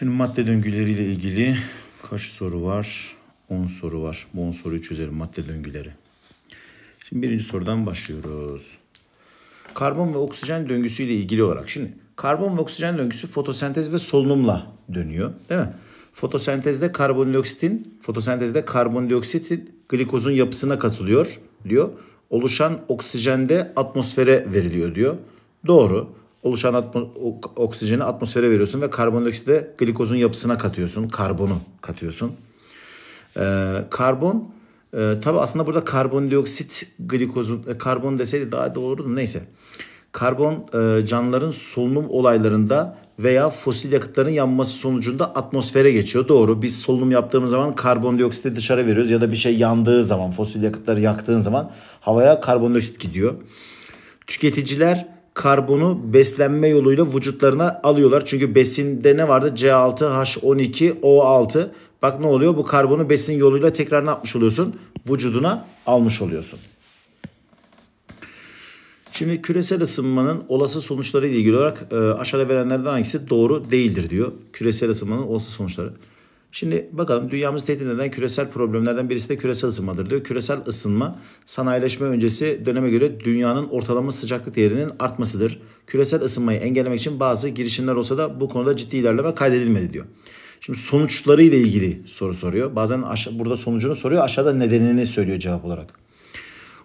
Şimdi madde döngüleriyle ilgili kaç soru var? 10 soru var. Bu 10 soruyu çözelim madde döngüleri. Şimdi birinci sorudan başlıyoruz. Karbon ve oksijen döngüsüyle ilgili olarak. Şimdi karbon ve oksijen döngüsü fotosentez ve solunumla dönüyor. Değil mi? Fotosentezde karbondioksitin, fotosentezde karbondioksitin glikozun yapısına katılıyor diyor. Oluşan oksijende atmosfere veriliyor diyor. Doğru oluşan atmo, oksijeni atmosfere veriyorsun ve karbondioksitle glikozun yapısına katıyorsun. Karbonu katıyorsun. E, karbon e, tabi aslında burada karbondioksit glikozun e, karbon deseydi daha da olurdu neyse. Karbon e, canlıların solunum olaylarında veya fosil yakıtların yanması sonucunda atmosfere geçiyor. Doğru biz solunum yaptığımız zaman karbondioksiti dışarı veriyoruz ya da bir şey yandığı zaman fosil yakıtları yaktığın zaman havaya karbondioksit gidiyor. Tüketiciler karbonu beslenme yoluyla vücutlarına alıyorlar. Çünkü besinde ne vardı? C6, H12, O6. Bak ne oluyor? Bu karbonu besin yoluyla tekrar ne yapmış oluyorsun? Vücuduna almış oluyorsun. Şimdi küresel ısınmanın olası sonuçları ile ilgili olarak e, aşağıda verenlerden hangisi doğru değildir diyor. Küresel ısınmanın olası sonuçları. Şimdi bakalım dünyamız tehdit eden küresel problemlerden birisi de küresel ısınmadır diyor. Küresel ısınma sanayileşme öncesi döneme göre dünyanın ortalama sıcaklık değerinin artmasıdır. Küresel ısınmayı engellemek için bazı girişimler olsa da bu konuda ciddi ilerleme kaydedilmedi diyor. Şimdi sonuçları ile ilgili soru soruyor. Bazen aşağı, burada sonucunu soruyor aşağıda nedenini söylüyor cevap olarak.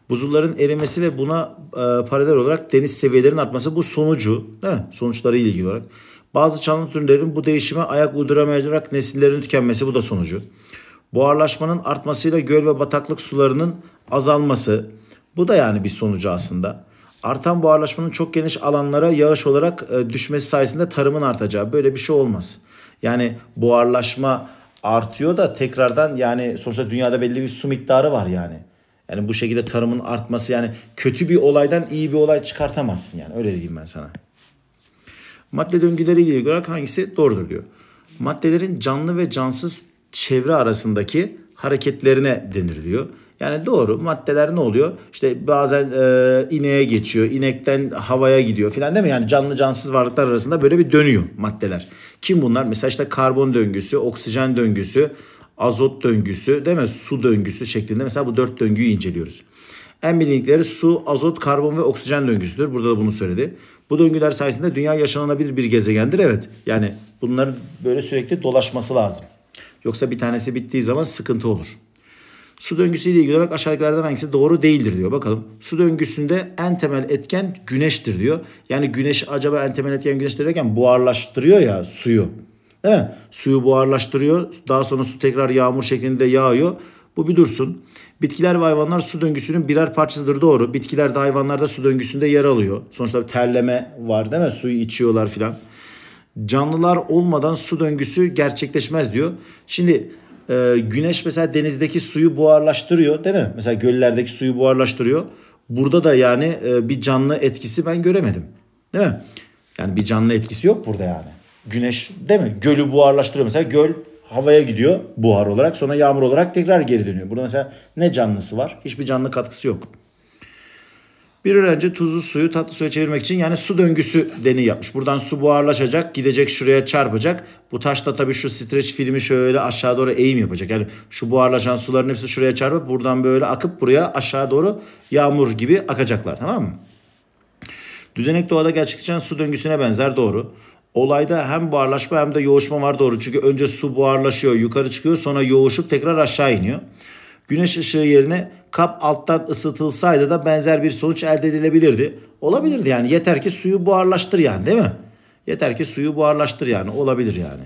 Buzulların erimesi ve buna e, paralel olarak deniz seviyelerinin artması bu sonucu değil mi? Sonuçları ile ilgili olarak. Bazı canlı türlerin bu değişime ayak uyduramayarak nesillerin tükenmesi bu da sonucu. Buharlaşmanın artmasıyla göl ve bataklık sularının azalması bu da yani bir sonucu aslında. Artan buharlaşmanın çok geniş alanlara yağış olarak e, düşmesi sayesinde tarımın artacağı böyle bir şey olmaz. Yani buharlaşma artıyor da tekrardan yani sonuçta dünyada belli bir su miktarı var yani. Yani bu şekilde tarımın artması yani kötü bir olaydan iyi bir olay çıkartamazsın yani öyle diyeyim ben sana. Madde döngüleriyle ilgili olarak hangisi doğrudur diyor. Maddelerin canlı ve cansız çevre arasındaki hareketlerine denir diyor. Yani doğru maddeler ne oluyor? İşte bazen e, ineğe geçiyor, inekten havaya gidiyor filan değil mi? Yani canlı cansız varlıklar arasında böyle bir dönüyor maddeler. Kim bunlar? Mesela işte karbon döngüsü, oksijen döngüsü, azot döngüsü değil mi? Su döngüsü şeklinde mesela bu dört döngüyü inceliyoruz. En bilindikleri su, azot, karbon ve oksijen döngüsüdür. Burada da bunu söyledi. Bu döngüler sayesinde dünya yaşanabilir bir gezegendir evet. Yani bunların böyle sürekli dolaşması lazım. Yoksa bir tanesi bittiği zaman sıkıntı olur. Su döngüsü ile ilgili olarak aşağıdakilerden hangisi doğru değildir diyor. Bakalım su döngüsünde en temel etken güneştir diyor. Yani güneş acaba en temel etken Güneş derken buharlaştırıyor ya suyu. Değil mi? Suyu buharlaştırıyor. Daha sonra su tekrar yağmur şeklinde yağıyor. Bu bir dursun. Bitkiler ve hayvanlar su döngüsünün birer parçasıdır doğru. Bitkiler de hayvanlar su döngüsünde yer alıyor. Sonuçta bir terleme var değil mi? Suyu içiyorlar filan. Canlılar olmadan su döngüsü gerçekleşmez diyor. Şimdi e, güneş mesela denizdeki suyu buharlaştırıyor değil mi? Mesela göllerdeki suyu buharlaştırıyor. Burada da yani e, bir canlı etkisi ben göremedim. Değil mi? Yani bir canlı etkisi yok burada yani. Güneş değil mi? Gölü buharlaştırıyor mesela göl havaya gidiyor buhar olarak sonra yağmur olarak tekrar geri dönüyor. Burada mesela ne canlısı var? Hiçbir canlı katkısı yok. Bir öğrenci tuzlu suyu tatlı suya çevirmek için yani su döngüsü deneyi yapmış. Buradan su buharlaşacak, gidecek şuraya çarpacak. Bu taş da tabii şu streç filmi şöyle aşağı doğru eğim yapacak. Yani şu buharlaşan suların hepsi şuraya çarpıp buradan böyle akıp buraya aşağı doğru yağmur gibi akacaklar tamam mı? Düzenek doğada gerçekleşen su döngüsüne benzer doğru olayda hem buharlaşma hem de yoğuşma var doğru. Çünkü önce su buharlaşıyor yukarı çıkıyor sonra yoğuşup tekrar aşağı iniyor. Güneş ışığı yerine kap alttan ısıtılsaydı da benzer bir sonuç elde edilebilirdi. Olabilirdi yani yeter ki suyu buharlaştır yani değil mi? Yeter ki suyu buharlaştır yani olabilir yani.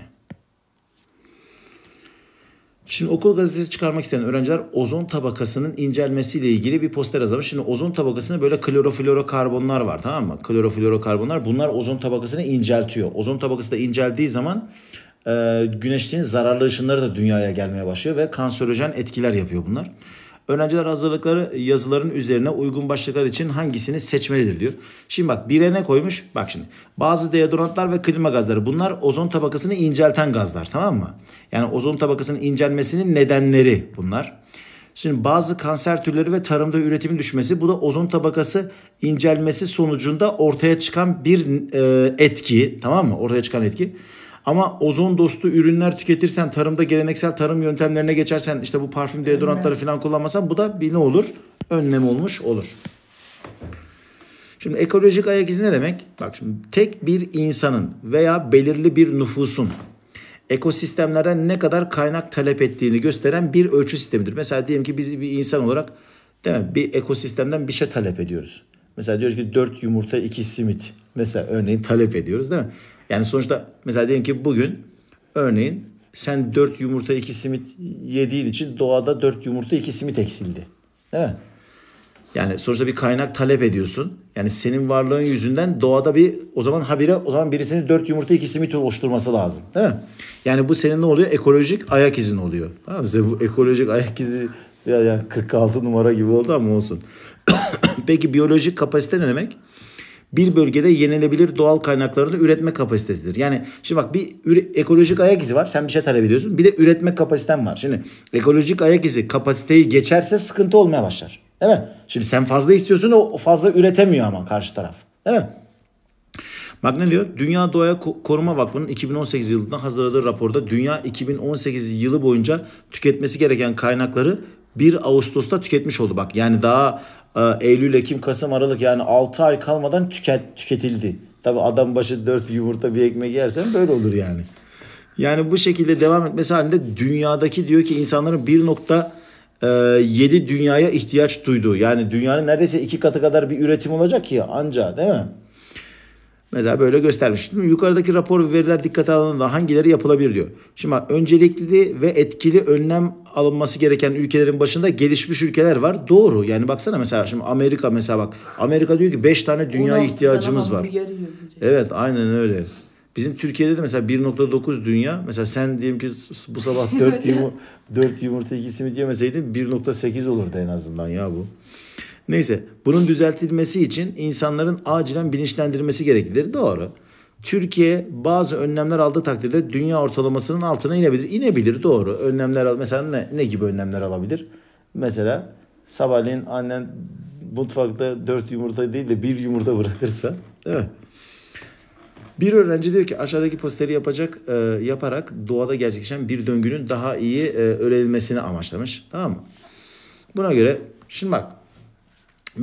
Şimdi okul gazetesi çıkarmak isteyen öğrenciler ozon tabakasının incelmesiyle ilgili bir poster hazırlamış. Şimdi ozon tabakasında böyle kloroflorokarbonlar var tamam mı? Kloroflorokarbonlar bunlar ozon tabakasını inceltiyor. Ozon tabakası da inceldiği zaman e, güneşin zararlı ışınları da dünyaya gelmeye başlıyor ve kanserojen etkiler yapıyor bunlar. Öğrenciler hazırlıkları yazıların üzerine uygun başlıklar için hangisini seçmelidir diyor. Şimdi bak birine koymuş? Bak şimdi bazı deodorantlar ve klima gazları bunlar ozon tabakasını incelten gazlar tamam mı? Yani ozon tabakasının incelmesinin nedenleri bunlar. Şimdi bazı kanser türleri ve tarımda üretimin düşmesi bu da ozon tabakası incelmesi sonucunda ortaya çıkan bir e, etki tamam mı? Ortaya çıkan etki. Ama ozon dostu ürünler tüketirsen, tarımda geleneksel tarım yöntemlerine geçersen, işte bu parfüm deodorantları falan kullanmasan bu da bir ne olur? Önlem olmuş olur. Şimdi ekolojik ayak izi ne demek? Bak şimdi tek bir insanın veya belirli bir nüfusun ekosistemlerden ne kadar kaynak talep ettiğini gösteren bir ölçü sistemidir. Mesela diyelim ki biz bir insan olarak değil mi? bir ekosistemden bir şey talep ediyoruz. Mesela diyoruz ki 4 yumurta 2 simit. Mesela örneğin talep ediyoruz değil mi? Yani sonuçta mesela diyelim ki bugün örneğin sen 4 yumurta 2 simit yediğin için doğada 4 yumurta 2 simit eksildi. Değil mi? Yani sonuçta bir kaynak talep ediyorsun. Yani senin varlığın yüzünden doğada bir o zaman habire o zaman birisinin 4 yumurta 2 simit oluşturması lazım. Değil mi? Yani bu senin ne oluyor? Ekolojik ayak izin oluyor. Tamam mı? bu ekolojik ayak izi ya yani 46 numara gibi oldu ama olsun. Peki biyolojik kapasite ne demek? bir bölgede yenilebilir doğal kaynaklarını üretme kapasitesidir. Yani şimdi bak bir ekolojik ayak izi var. Sen bir şey talep ediyorsun. Bir de üretme kapasiten var. Şimdi ekolojik ayak izi kapasiteyi geçerse sıkıntı olmaya başlar. Değil mi? Şimdi sen fazla istiyorsun o fazla üretemiyor ama karşı taraf. Değil mi? Bak ne diyor? Dünya Doğa Koruma Vakfı'nın 2018 yılında hazırladığı raporda dünya 2018 yılı boyunca tüketmesi gereken kaynakları 1 Ağustos'ta tüketmiş oldu. Bak yani daha Eylül, Ekim, Kasım, Aralık yani 6 ay kalmadan tüket, tüketildi. Tabi adam başı 4 yumurta bir ekmek yersen böyle olur yani. Yani bu şekilde devam etmesi halinde dünyadaki diyor ki insanların nokta 1.7 e, dünyaya ihtiyaç duyduğu. Yani dünyanın neredeyse iki katı kadar bir üretim olacak ya anca değil mi? Mesela böyle göstermiş. Şimdi yukarıdaki rapor ve veriler dikkate alındığında hangileri yapılabilir diyor. Şimdi bak, öncelikli ve etkili önlem alınması gereken ülkelerin başında gelişmiş ülkeler var. Doğru. Yani baksana mesela şimdi Amerika mesela bak. Amerika diyor ki 5 tane dünya ihtiyacımız var. Evet aynen öyle. Bizim Türkiye'de de mesela 1.9 dünya. Mesela sen diyelim ki bu sabah 4, yumur 4 yumurta 2 simit yemeseydin 1.8 olurdu en azından ya bu. Neyse bunun düzeltilmesi için insanların acilen bilinçlendirmesi gereklidir. Doğru. Türkiye bazı önlemler aldığı takdirde dünya ortalamasının altına inebilir. İnebilir doğru. Önlemler al mesela ne, ne gibi önlemler alabilir? Mesela sabahleyin annen mutfakta dört yumurta değil de bir yumurta bırakırsa Evet. Bir öğrenci diyor ki aşağıdaki posteri yapacak e, yaparak doğada gerçekleşen bir döngünün daha iyi e, öğrenilmesini amaçlamış. Tamam mı? Buna göre şimdi bak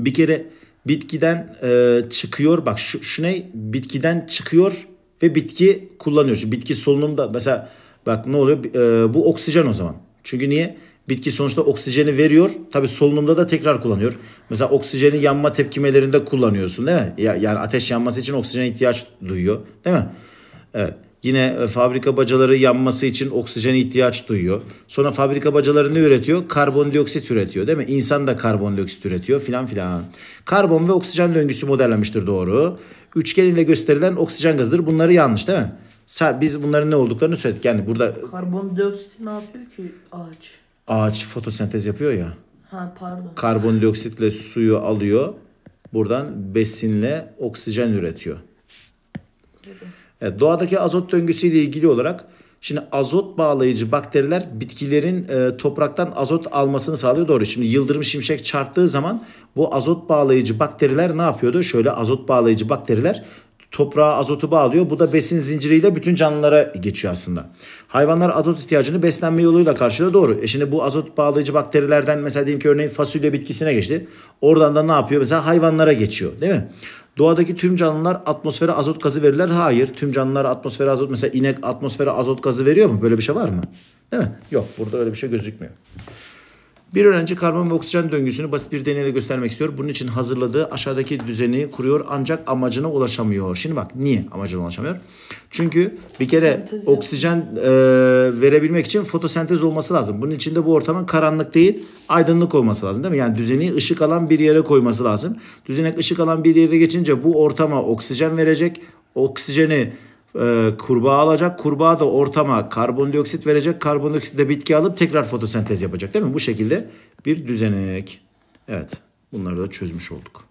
bir kere bitkiden e, çıkıyor. Bak şu, şu ne? Bitkiden çıkıyor ve bitki kullanıyor. Bitki solunumda mesela bak ne oluyor? E, bu oksijen o zaman. Çünkü niye? Bitki sonuçta oksijeni veriyor. Tabii solunumda da tekrar kullanıyor. Mesela oksijeni yanma tepkimelerinde kullanıyorsun değil mi? Yani ateş yanması için oksijene ihtiyaç duyuyor değil mi? Evet. Yine e, fabrika bacaları yanması için oksijene ihtiyaç duyuyor. Sonra fabrika bacaları ne üretiyor? Karbondioksit üretiyor değil mi? İnsan da karbondioksit üretiyor filan filan. Karbon ve oksijen döngüsü modellemiştir doğru. Üçgen ile gösterilen oksijen gazıdır. Bunları yanlış değil mi? Biz bunların ne olduklarını söyledik. Yani burada... Karbondioksit ne yapıyor ki ağaç? Ağaç fotosentez yapıyor ya. Ha pardon. Karbondioksitle suyu alıyor. Buradan besinle oksijen üretiyor. Evet, doğadaki azot döngüsüyle ilgili olarak şimdi azot bağlayıcı bakteriler bitkilerin e, topraktan azot almasını sağlıyor. Doğru. Şimdi yıldırım şimşek çarptığı zaman bu azot bağlayıcı bakteriler ne yapıyordu? Şöyle azot bağlayıcı bakteriler toprağa azotu bağlıyor. Bu da besin zinciriyle bütün canlılara geçiyor aslında. Hayvanlar azot ihtiyacını beslenme yoluyla karşılıyor doğru. E şimdi bu azot bağlayıcı bakterilerden mesela diyelim ki örneğin fasulye bitkisine geçti. Oradan da ne yapıyor? Mesela hayvanlara geçiyor değil mi? Doğadaki tüm canlılar atmosfere azot gazı verirler. Hayır tüm canlılar atmosfere azot mesela inek atmosfere azot gazı veriyor mu? Böyle bir şey var mı? Değil mi? Yok burada öyle bir şey gözükmüyor. Bir öğrenci karbon ve oksijen döngüsünü basit bir deneyle göstermek istiyor. Bunun için hazırladığı aşağıdaki düzeni kuruyor ancak amacına ulaşamıyor. Şimdi bak niye amacına ulaşamıyor? Çünkü bir kere oksijen e, verebilmek için fotosentez olması lazım. Bunun için de bu ortamın karanlık değil aydınlık olması lazım değil mi? Yani düzeni ışık alan bir yere koyması lazım. Düzenek ışık alan bir yere geçince bu ortama oksijen verecek. Oksijeni ee, kurbağa alacak. Kurbağa da ortama karbondioksit verecek. Karbondioksit de bitki alıp tekrar fotosentez yapacak değil mi? Bu şekilde bir düzenek. Evet bunları da çözmüş olduk.